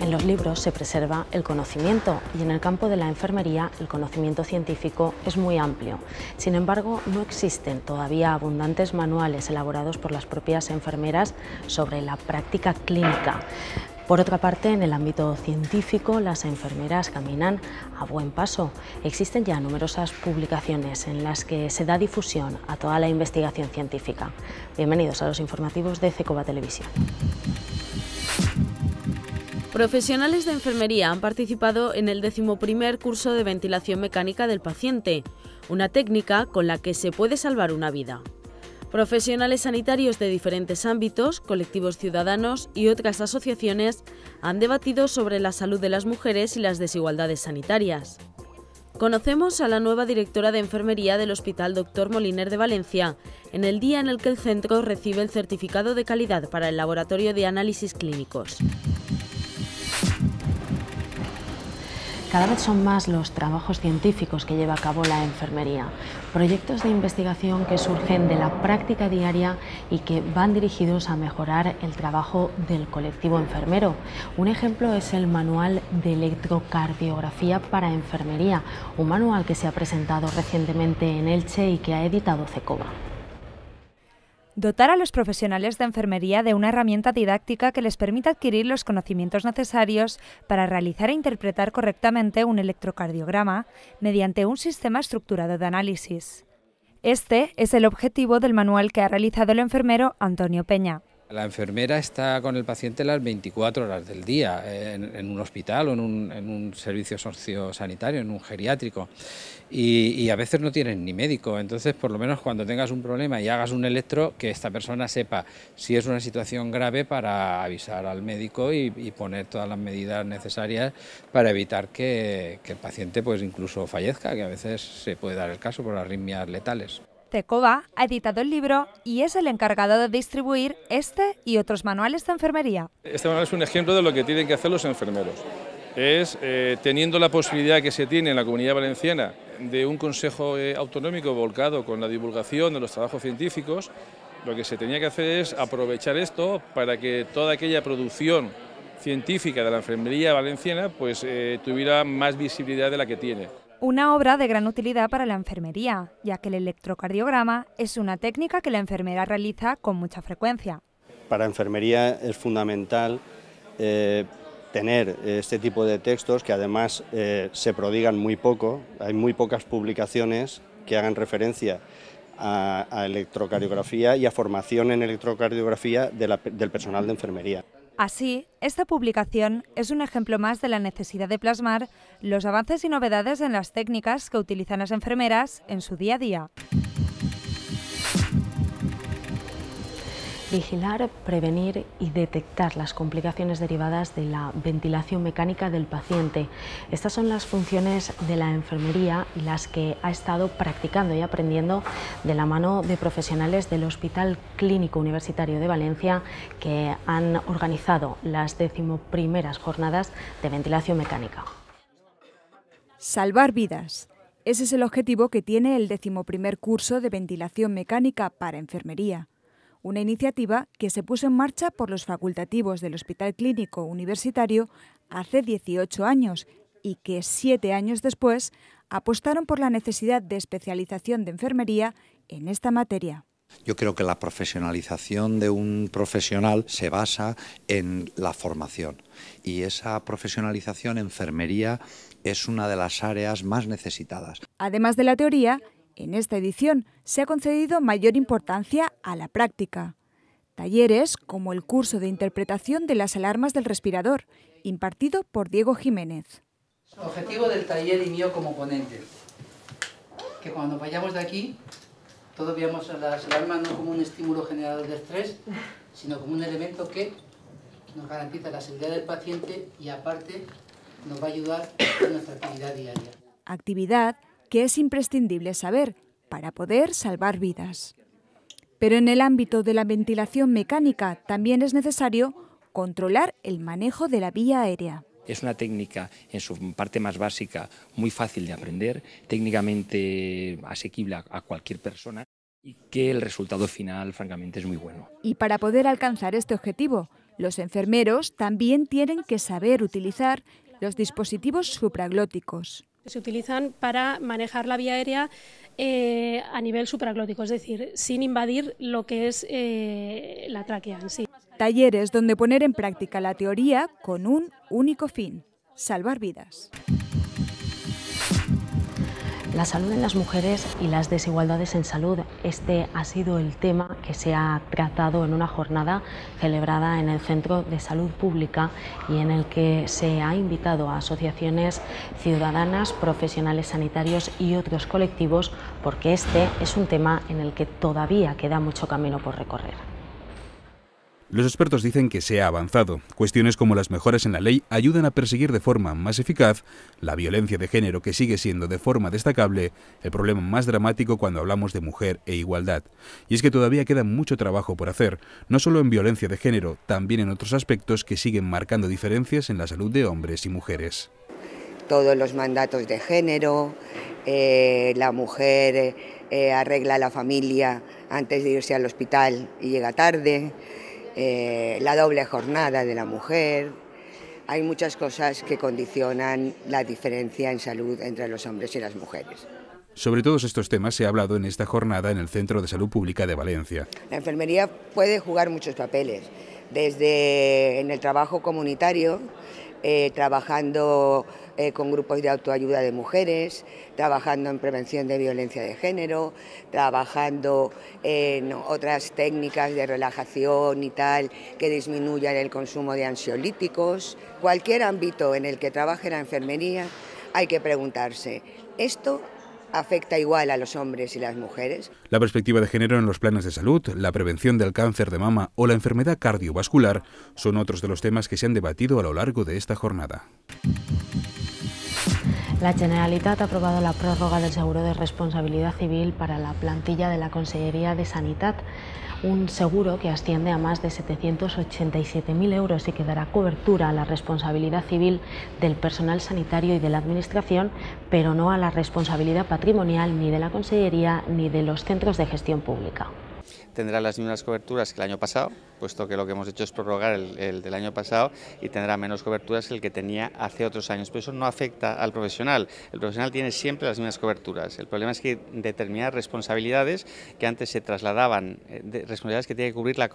En los libros se preserva el conocimiento y en el campo de la enfermería el conocimiento científico es muy amplio. Sin embargo, no existen todavía abundantes manuales elaborados por las propias enfermeras sobre la práctica clínica. Por otra parte, en el ámbito científico, las enfermeras caminan a buen paso. Existen ya numerosas publicaciones en las que se da difusión a toda la investigación científica. Bienvenidos a los informativos de CECOBA Televisión. Profesionales de enfermería han participado en el decimoprimer curso de ventilación mecánica del paciente, una técnica con la que se puede salvar una vida. Profesionales sanitarios de diferentes ámbitos, colectivos ciudadanos y otras asociaciones han debatido sobre la salud de las mujeres y las desigualdades sanitarias. Conocemos a la nueva directora de enfermería del Hospital Dr. Moliner de Valencia, en el día en el que el centro recibe el certificado de calidad para el laboratorio de análisis clínicos. Cada vez son más los trabajos científicos que lleva a cabo la enfermería, proyectos de investigación que surgen de la práctica diaria y que van dirigidos a mejorar el trabajo del colectivo enfermero. Un ejemplo es el manual de electrocardiografía para enfermería, un manual que se ha presentado recientemente en Elche y que ha editado CECOBA. Dotar a los profesionales de enfermería de una herramienta didáctica que les permita adquirir los conocimientos necesarios para realizar e interpretar correctamente un electrocardiograma mediante un sistema estructurado de análisis. Este es el objetivo del manual que ha realizado el enfermero Antonio Peña. La enfermera está con el paciente las 24 horas del día, en, un hospital o en un, servicio sociosanitario, en un geriátrico, y, a veces no tienen ni médico. Entonces, por lo menos cuando tengas un problema y hagas un electro, que esta persona sepa si es una situación grave para avisar al médico y, poner todas las medidas necesarias para evitar que, el paciente pues incluso fallezca, que a veces se puede dar el caso por arritmias letales. Tecova ha editado el libro y es el encargado de distribuir este y otros manuales de enfermería. Este manual es un ejemplo de lo que tienen que hacer los enfermeros. Es, eh, teniendo la posibilidad que se tiene en la comunidad valenciana de un consejo eh, autonómico volcado con la divulgación de los trabajos científicos, lo que se tenía que hacer es aprovechar esto para que toda aquella producción científica de la enfermería valenciana pues, eh, tuviera más visibilidad de la que tiene. Una obra de gran utilidad para la enfermería, ya que el electrocardiograma es una técnica que la enfermera realiza con mucha frecuencia. Para enfermería es fundamental eh, tener eh, este tipo de textos que además eh, se prodigan muy poco, hay muy pocas publicaciones que hagan referencia a, electrocardiografía y a formación en electrocardiografía del personal de enfermería. Así, esta publicación es un ejemplo más de la necesidad de plasmar los avances y novedades en las técnicas que utilizan las enfermeras en su día a día. Vigilar, prevenir y detectar las complicaciones derivadas de la ventilación mecánica del paciente. Estas son las funciones de la enfermería las que ha estado practicando y aprendiendo de la mano de profesionales del Hospital Clínico Universitario de Valencia que han organizado las decimoprimeras jornadas de ventilación mecánica. Salvar vidas. Ese es el objetivo que tiene el decimoprimer curso de ventilación mecánica para enfermería una iniciativa que se puso en marcha por los facultativos del Hospital Clínico Universitario hace 18 años y que siete años después apostaron por la necesidad de especialización de enfermería en esta materia. Yo creo que la profesionalización de un profesional se basa en la formación y esa profesionalización enfermería es una de las áreas más necesitadas. Además de la teoría, en esta edición se ha concedido mayor importancia a la práctica. Talleres como el curso de interpretación de las alarmas del respirador, impartido por Diego Jiménez. objetivo del taller y mío como ponente, que cuando vayamos de aquí, todos veamos las alarmas no como un estímulo generador de estrés, sino como un elemento que nos garantiza la seguridad del paciente y aparte nos va a ayudar en nuestra actividad diaria. Actividad que es imprescindible saber para poder salvar vidas. Pero en el ámbito de la ventilación mecánica también es necesario controlar el manejo de la vía aérea. Es una técnica en su parte más básica muy fácil de aprender, técnicamente asequible a cualquier persona y que el resultado final francamente es muy bueno. Y para poder alcanzar este objetivo, los enfermeros también tienen que saber utilizar los dispositivos supraglóticos se utilizan para manejar la vía aérea eh, a nivel supraglótico, es decir, sin invadir lo que es eh, la tráquea en sí. Talleres donde poner en práctica la teoría con un único fin, salvar vidas. La salud en las mujeres y las desigualdades en salud, este ha sido el tema que se ha tratado en una jornada celebrada en el Centro de Salud Pública y en el que se ha invitado a asociaciones ciudadanas, profesionales sanitarios y otros colectivos porque este es un tema en el que todavía queda mucho camino por recorrer. Los expertos dicen que se ha avanzado. Cuestiones como las mejoras en la ley ayudan a perseguir de forma más eficaz la violencia de género que sigue siendo de forma destacable el problema más dramático cuando hablamos de mujer e igualdad. Y es que todavía queda mucho trabajo por hacer, no solo en violencia de género, también en otros aspectos que siguen marcando diferencias en la salud de hombres y mujeres. Todos los mandatos de género, eh, la mujer eh, arregla la familia antes de irse al hospital y llega tarde. Eh, la doble jornada de la mujer. Hay muchas cosas que condicionan la diferencia en salud entre los hombres y las mujeres. Sobre todos estos temas se ha hablado en esta jornada en el Centro de Salud Pública de Valencia. La enfermería puede jugar muchos papeles, desde en el trabajo comunitario, eh, trabajando eh, con grupos de autoayuda de mujeres, trabajando en prevención de violencia de género, trabajando en otras técnicas de relajación y tal que disminuyan el consumo de ansiolíticos. Cualquier ámbito en el que trabaje la enfermería hay que preguntarse, ¿esto afecta igual a los hombres y las mujeres. La perspectiva de género en los planes de salud, la prevención del cáncer de mama o la enfermedad cardiovascular son otros de los temas que se han debatido a lo largo de esta jornada. La Generalitat ha aprobado la prórroga del seguro de responsabilidad civil para la plantilla de la Consellería de Sanidad, un seguro que asciende a más de 787.000 euros y que dará cobertura a la responsabilidad civil del personal sanitario y de la Administración, pero no a la responsabilidad patrimonial ni de la Consellería ni de los centros de gestión pública tendrá las mismas coberturas que el año pasado, puesto que lo que hemos hecho es prorrogar el, del año pasado y tendrá menos coberturas que el que tenía hace otros años. Pero eso no afecta al profesional. El profesional tiene siempre las mismas coberturas. El problema es que determinadas responsabilidades que antes se trasladaban, eh, responsabilidades que tiene que cubrir la,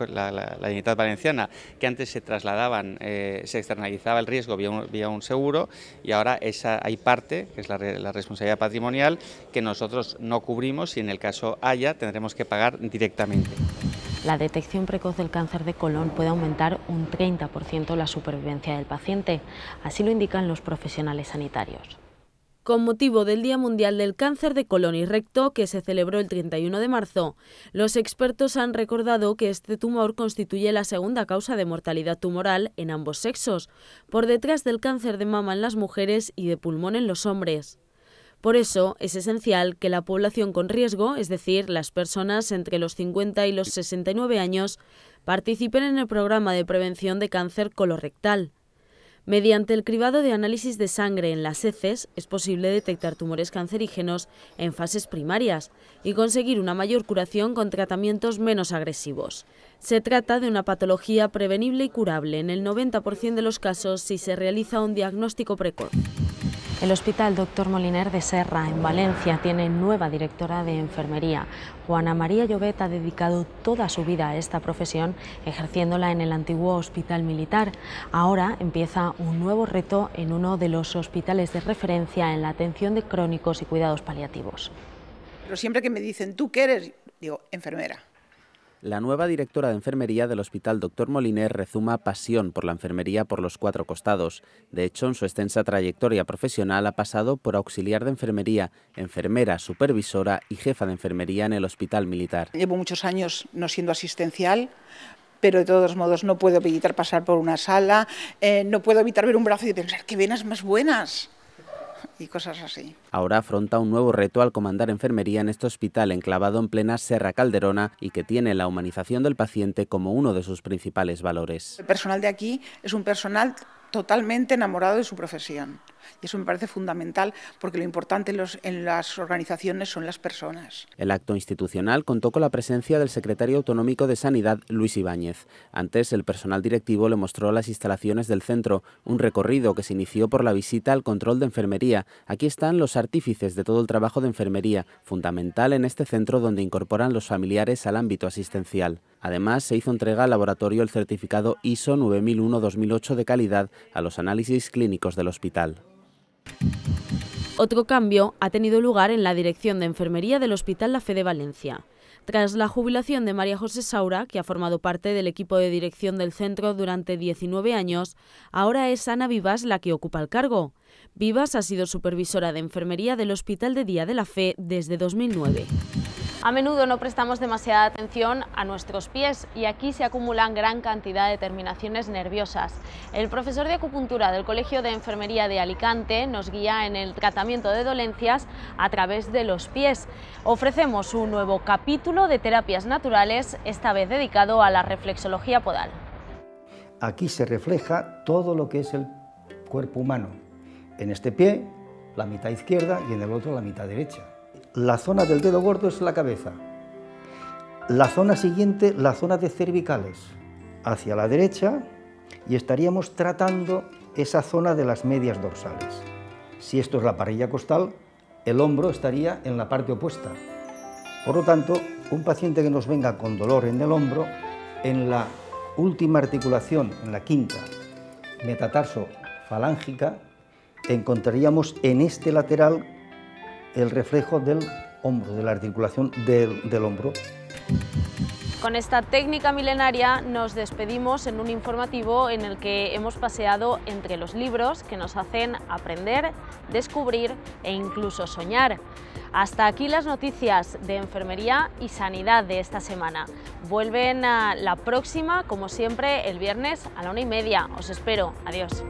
dignidad Valenciana, que antes se trasladaban, eh, se externalizaba el riesgo vía un, seguro y ahora esa hay parte, que es la responsabilidad patrimonial, que nosotros no cubrimos y en el caso haya tendremos que pagar directamente la detección precoz del cáncer de colon puede aumentar un 30% la supervivencia del paciente, así lo indican los profesionales sanitarios. Con motivo del Día Mundial del Cáncer de Colon y Recto, que se celebró el 31 de marzo, los expertos han recordado que este tumor constituye la segunda causa de mortalidad tumoral en ambos sexos, por detrás del cáncer de mama en las mujeres y de pulmón en los hombres. Por eso es esencial que la población con riesgo, es decir, las personas entre los 50 y los 69 años, participen en el programa de prevención de cáncer colorectal. Mediante el cribado de análisis de sangre en las heces es posible detectar tumores cancerígenos en fases primarias y conseguir una mayor curación con tratamientos menos agresivos. Se trata de una patología prevenible y curable en el 90% de los casos si se realiza un diagnóstico precoz. El Hospital Dr. Moliner de Serra, en Valencia, tiene nueva directora de enfermería. Juana María Llobet ha dedicado toda su vida a esta profesión, ejerciéndola en el antiguo Hospital Militar. Ahora empieza un nuevo reto en uno de los hospitales de referencia en la atención de crónicos y cuidados paliativos. Pero siempre que me dicen, ¿tú qué eres? Digo, enfermera. La nueva directora de enfermería del Hospital Doctor Moliner rezuma pasión por la enfermería por los cuatro costados. De hecho, en su extensa trayectoria profesional ha pasado por auxiliar de enfermería, enfermera, supervisora y jefa de enfermería en el Hospital Militar. Llevo muchos años no siendo asistencial, pero de todos modos no puedo evitar pasar por una sala, eh, no puedo evitar ver un brazo y pensar qué venas más buenas y cosas así. Ahora afronta un nuevo reto al comandar enfermería en este hospital enclavado en plena Serra Calderona y que tiene la humanización del paciente como uno de sus principales valores. El personal de aquí es un personal totalmente enamorado de su profesión. Y eso me parece fundamental porque lo importante en, las organizaciones son las personas. El acto institucional contó con la presencia del secretario autonómico de Sanidad, Luis Ibáñez. Antes, el personal directivo le mostró las instalaciones del centro, un recorrido que se inició por la visita al control de enfermería. Aquí están los artífices de todo el trabajo de enfermería, fundamental en este centro donde incorporan los familiares al ámbito asistencial. Además, se hizo entrega al laboratorio el certificado ISO 9001-2008 de calidad a los análisis clínicos del hospital. Otro cambio ha tenido lugar en la dirección de enfermería del Hospital La Fe de Valencia. Tras la jubilación de María José Saura, que ha formado parte del equipo de dirección del centro durante 19 años, ahora es Ana Vivas la que ocupa el cargo. Vivas ha sido supervisora de enfermería del Hospital de Día de la Fe desde 2009. A menudo no prestamos demasiada atención a nuestros pies y aquí se acumulan gran cantidad de terminaciones nerviosas. El profesor de acupuntura del Colegio de Enfermería de Alicante nos guía en el tratamiento de dolencias a través de los pies. Ofrecemos un nuevo capítulo de terapias naturales, esta vez dedicado a la reflexología podal. Aquí se refleja todo lo que es el cuerpo humano. En este pie, la mitad izquierda y en el otro la mitad derecha la zona del dedo gordo es la cabeza. La zona siguiente, la zona de cervicales, hacia la derecha y estaríamos tratando esa zona de las medias dorsales. Si esto es la parrilla costal, el hombro estaría en la parte opuesta. Por lo tanto, un paciente que nos venga con dolor en el hombro, en la última articulación, en la quinta, metatarso encontraríamos en este lateral el reflejo del hombro, de la articulación del, hombro. Con esta técnica milenaria nos despedimos en un informativo en el que hemos paseado entre los libros que nos hacen aprender, descubrir e incluso soñar. Hasta aquí las noticias de enfermería y sanidad de esta semana. Vuelven la próxima, como siempre, el viernes a la una y media. Os espero. Adiós.